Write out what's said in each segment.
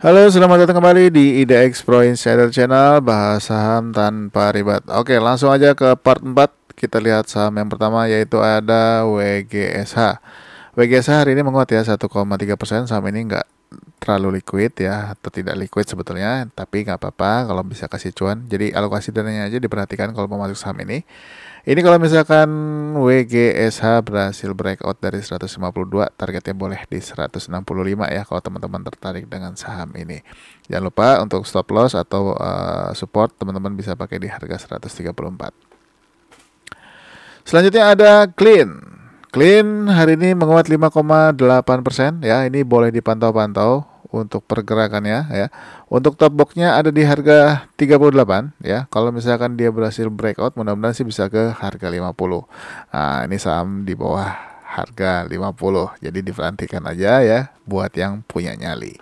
Halo, selamat datang kembali di IDX Pro Insider Channel Bahas Saham Tanpa ribet. Oke, langsung aja ke part 4 Kita lihat saham yang pertama yaitu ada WGSH WGSH hari ini menguat ya 1,3% Saham ini nggak terlalu liquid ya atau tidak liquid sebetulnya tapi nggak apa-apa kalau bisa kasih cuan jadi alokasi dananya aja diperhatikan kalau mau masuk saham ini ini kalau misalkan WGSH berhasil breakout dari 152 targetnya boleh di 165 ya kalau teman-teman tertarik dengan saham ini jangan lupa untuk stop loss atau uh, support teman-teman bisa pakai di harga 134 selanjutnya ada clean Clean hari ini menguat 5,8 persen ya ini boleh dipantau-pantau untuk pergerakannya ya. Untuk top boxnya ada di harga 38 ya. Kalau misalkan dia berhasil breakout mudah-mudahan sih bisa ke harga 50. Nah, ini saham di bawah harga 50. Jadi diperhatikan aja ya buat yang punya nyali.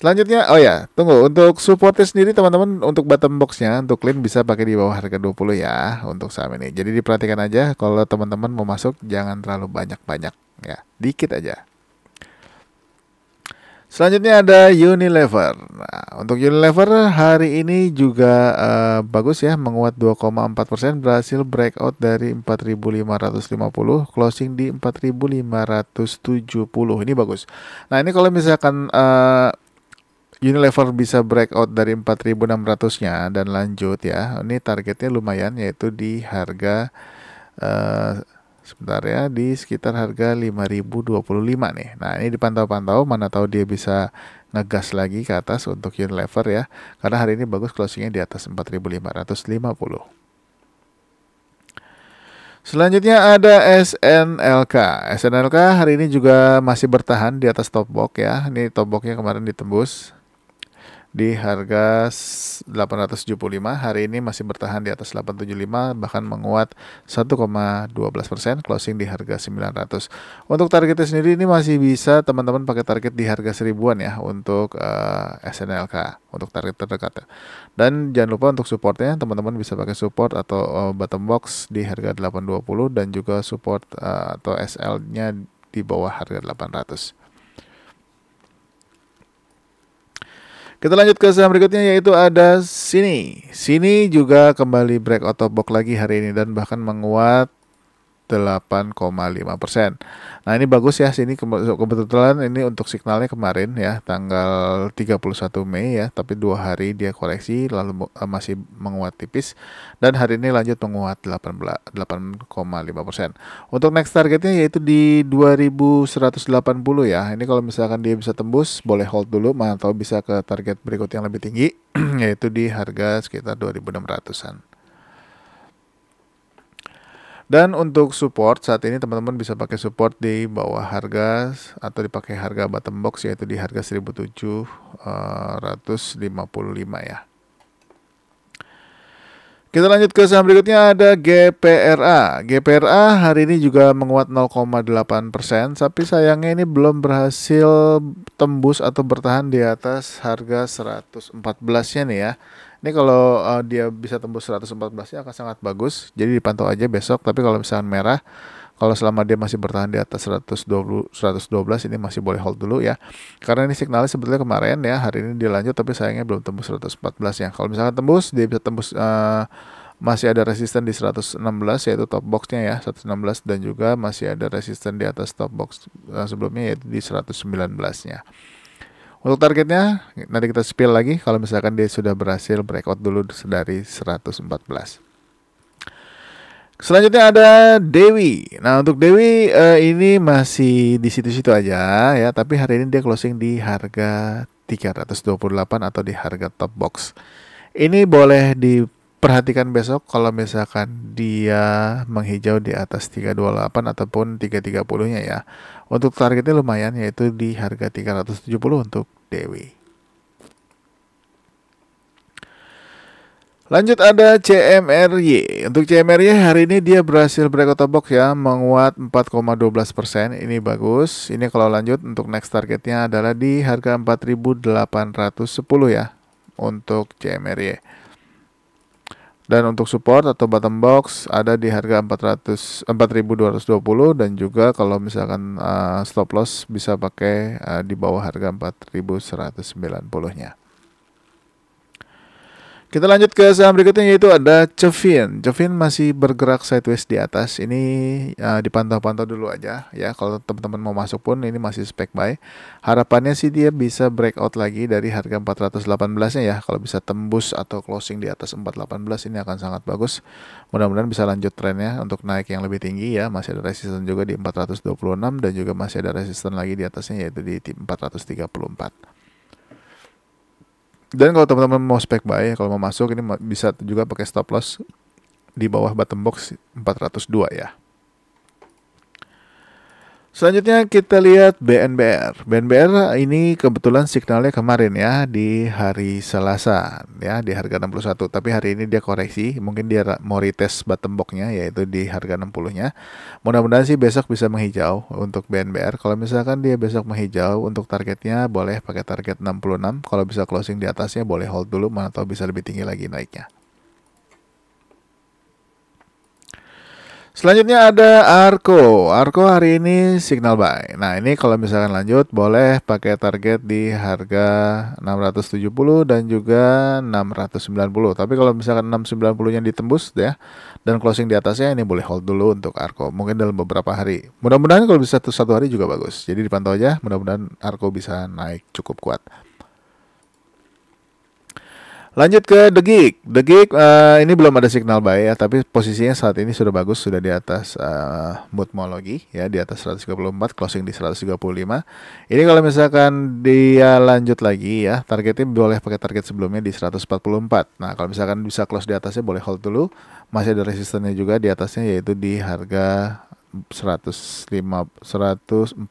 Selanjutnya, oh ya, tunggu untuk supportnya sendiri teman-teman untuk bottom boxnya untuk clean bisa pakai di bawah harga 20 ya untuk saham ini. Jadi diperhatikan aja kalau teman-teman mau masuk jangan terlalu banyak-banyak ya, dikit aja. Selanjutnya ada Unilever. Nah, untuk Unilever hari ini juga uh, bagus ya, menguat 2,4% berhasil breakout dari 4.550 closing di 4.570. Ini bagus. Nah, ini kalau misalkan uh, Unilever bisa breakout dari 4.600-nya dan lanjut ya. Ini targetnya lumayan yaitu di harga uh, sebentar ya di sekitar harga 5025 nih. Nah, ini dipantau-pantau mana tahu dia bisa ngegas lagi ke atas untuk Unilever ya. Karena hari ini bagus closingnya di atas 4550. Selanjutnya ada SNLK. SNLK hari ini juga masih bertahan di atas top box ya. Ini top boxnya kemarin ditembus di harga 875 hari ini masih bertahan di atas 875 bahkan menguat 1,12 persen closing di harga 900 untuk targetnya sendiri ini masih bisa teman-teman pakai target di harga seribuan ya untuk uh, eh, SNLK untuk target terdekat dan jangan lupa untuk supportnya teman-teman bisa pakai support atau uh, bottom box di harga 820 dan juga support uh, atau SL-nya di bawah harga 800 Kita lanjut ke saham berikutnya yaitu ada sini. Sini juga kembali break out box lagi hari ini dan bahkan menguat 8,5 persen. Nah ini bagus ya sini kebetulan ini untuk signalnya kemarin ya tanggal 31 Mei ya tapi dua hari dia koreksi lalu eh, masih menguat tipis dan hari ini lanjut menguat 8,5 persen. Untuk next targetnya yaitu di 2180 ya. Ini kalau misalkan dia bisa tembus boleh hold dulu atau bisa ke target berikut yang lebih tinggi yaitu di harga sekitar 2600-an. Dan untuk support saat ini teman-teman bisa pakai support di bawah harga atau dipakai harga bottom box yaitu di harga 1755 eh, ya. Kita lanjut ke saham berikutnya ada GPRA. GPRA hari ini juga menguat 0,8%, tapi sayangnya ini belum berhasil tembus atau bertahan di atas harga 114-nya nih ya. Ini kalau uh, dia bisa tembus 114 ya akan sangat bagus. Jadi dipantau aja besok. Tapi kalau misalkan merah, kalau selama dia masih bertahan di atas 120 112 ini masih boleh hold dulu ya. Karena ini signalnya sebetulnya kemarin ya, hari ini dilanjut tapi sayangnya belum tembus 114 ya. Kalau misalkan tembus dia bisa tembus uh, masih ada resisten di 116 yaitu top boxnya ya 116 dan juga masih ada resisten di atas top box eh, sebelumnya yaitu di 119 nya. Untuk targetnya nanti kita spill lagi kalau misalkan dia sudah berhasil breakout dulu dari 114. Selanjutnya ada Dewi. Nah untuk Dewi uh, ini masih di situ-situ aja ya, tapi hari ini dia closing di harga 328 atau di harga top box. Ini boleh diperhatikan besok kalau misalkan dia menghijau di atas 328 ataupun 330-nya ya. Untuk targetnya lumayan yaitu di harga 370 untuk Dewi. Lanjut ada CMRY. Untuk CMRY hari ini dia berhasil break out box ya, menguat 4,12 persen. Ini bagus. Ini kalau lanjut untuk next targetnya adalah di harga 4.810 ya untuk CMRY. Dan untuk support atau bottom box ada di harga 400 4220 dan juga kalau misalkan uh, stop loss bisa pakai uh, di bawah harga 4190-nya. Kita lanjut ke saham berikutnya yaitu ada Cevin. Cevin masih bergerak sideways di atas. Ini uh, dipantau-pantau dulu aja ya. Kalau teman-teman mau masuk pun ini masih spek buy. Harapannya sih dia bisa breakout lagi dari harga 418-nya ya. Kalau bisa tembus atau closing di atas 418 ini akan sangat bagus. Mudah-mudahan bisa lanjut trennya untuk naik yang lebih tinggi ya. Masih ada resisten juga di 426 dan juga masih ada resisten lagi di atasnya yaitu di 434. Dan kalau teman-teman mau spek buy, kalau mau masuk ini bisa juga pakai stop loss di bawah bottom box 402 ya. Selanjutnya kita lihat BNBR. BNBR ini kebetulan signalnya kemarin ya di hari Selasa ya di harga 61 tapi hari ini dia koreksi mungkin dia mau retest bottom boxnya yaitu di harga 60-nya. Mudah-mudahan sih besok bisa menghijau untuk BNBR. Kalau misalkan dia besok menghijau untuk targetnya boleh pakai target 66. Kalau bisa closing di atasnya boleh hold dulu atau bisa lebih tinggi lagi naiknya. Selanjutnya ada Arco. Arco hari ini signal buy. Nah, ini kalau misalkan lanjut boleh pakai target di harga 670 dan juga 690. Tapi kalau misalkan 690-nya ditembus ya dan closing di atasnya ini boleh hold dulu untuk Arco. Mungkin dalam beberapa hari. Mudah-mudahan kalau bisa satu, satu hari juga bagus. Jadi dipantau aja, mudah-mudahan Arco bisa naik cukup kuat. Lanjut ke The Geek. The Geek uh, ini belum ada signal baik ya, tapi posisinya saat ini sudah bagus, sudah di atas uh, eh, mutmologi ya, di atas 134, closing di 135. Ini kalau misalkan dia lanjut lagi ya, targetnya boleh pakai target sebelumnya di 144. Nah, kalau misalkan bisa close di atasnya boleh hold dulu. Masih ada resistennya juga di atasnya yaitu di harga 105 149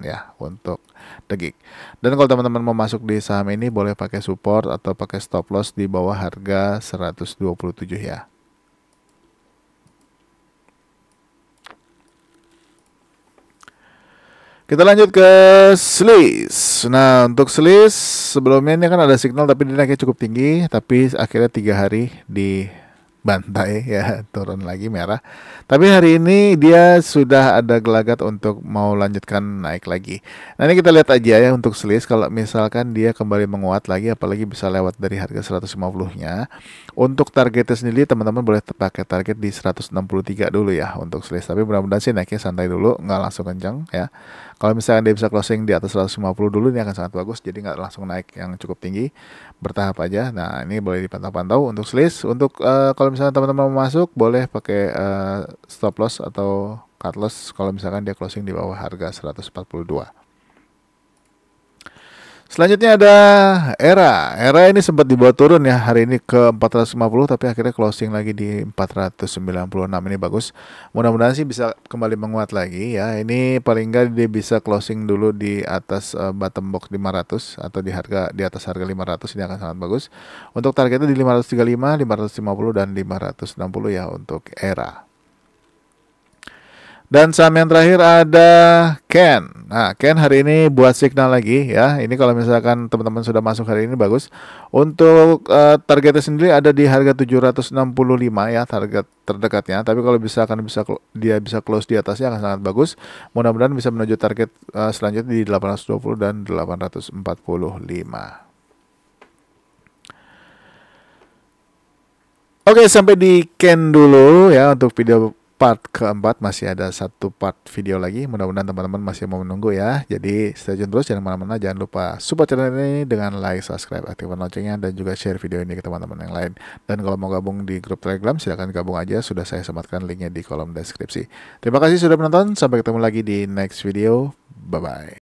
ya untuk degik. Dan kalau teman-teman mau masuk di saham ini boleh pakai support atau pakai stop loss di bawah harga 127 ya. Kita lanjut ke selis. Nah, untuk selis sebelumnya ini kan ada signal tapi dia naiknya cukup tinggi tapi akhirnya tiga hari di bantai ya turun lagi merah. Tapi hari ini dia sudah ada gelagat untuk mau lanjutkan naik lagi. Nah ini kita lihat aja ya untuk selis kalau misalkan dia kembali menguat lagi apalagi bisa lewat dari harga 150-nya. Untuk targetnya sendiri teman-teman boleh pakai target di 163 dulu ya untuk selis. Tapi mudah-mudahan sih naiknya santai dulu nggak langsung kencang ya. Kalau misalkan dia bisa closing di atas 150 dulu ini akan sangat bagus jadi nggak langsung naik yang cukup tinggi bertahap aja. Nah, ini boleh dipantau-pantau untuk list. Untuk uh, kalau misalnya teman-teman mau masuk, boleh pakai uh, stop loss atau cut loss kalau misalkan dia closing di bawah harga 142. Selanjutnya ada Era. Era ini sempat dibawa turun ya hari ini ke 450 tapi akhirnya closing lagi di 496 ini bagus. Mudah-mudahan sih bisa kembali menguat lagi ya. Ini paling nggak dia bisa closing dulu di atas uh, bottom box 500 atau di harga di atas harga 500 ini akan sangat bagus. Untuk targetnya di 535, 550 dan 560 ya untuk Era. Dan saham yang terakhir ada Ken. Nah, Ken hari ini buat signal lagi ya. Ini kalau misalkan teman-teman sudah masuk hari ini bagus. Untuk uh, targetnya sendiri ada di harga 765 ya target terdekatnya. Tapi kalau bisa akan bisa dia bisa close di atasnya akan sangat bagus. Mudah-mudahan bisa menuju target uh, selanjutnya di 820 dan 845. Oke, sampai di Ken dulu ya untuk video part keempat masih ada satu part video lagi. Mudah-mudahan teman-teman masih mau menunggu ya. Jadi stay tune terus jangan mana-mana. Jangan lupa support channel ini dengan like, subscribe, aktifkan loncengnya dan juga share video ini ke teman-teman yang lain. Dan kalau mau gabung di grup Telegram silahkan gabung aja. Sudah saya sematkan linknya di kolom deskripsi. Terima kasih sudah menonton. Sampai ketemu lagi di next video. Bye-bye.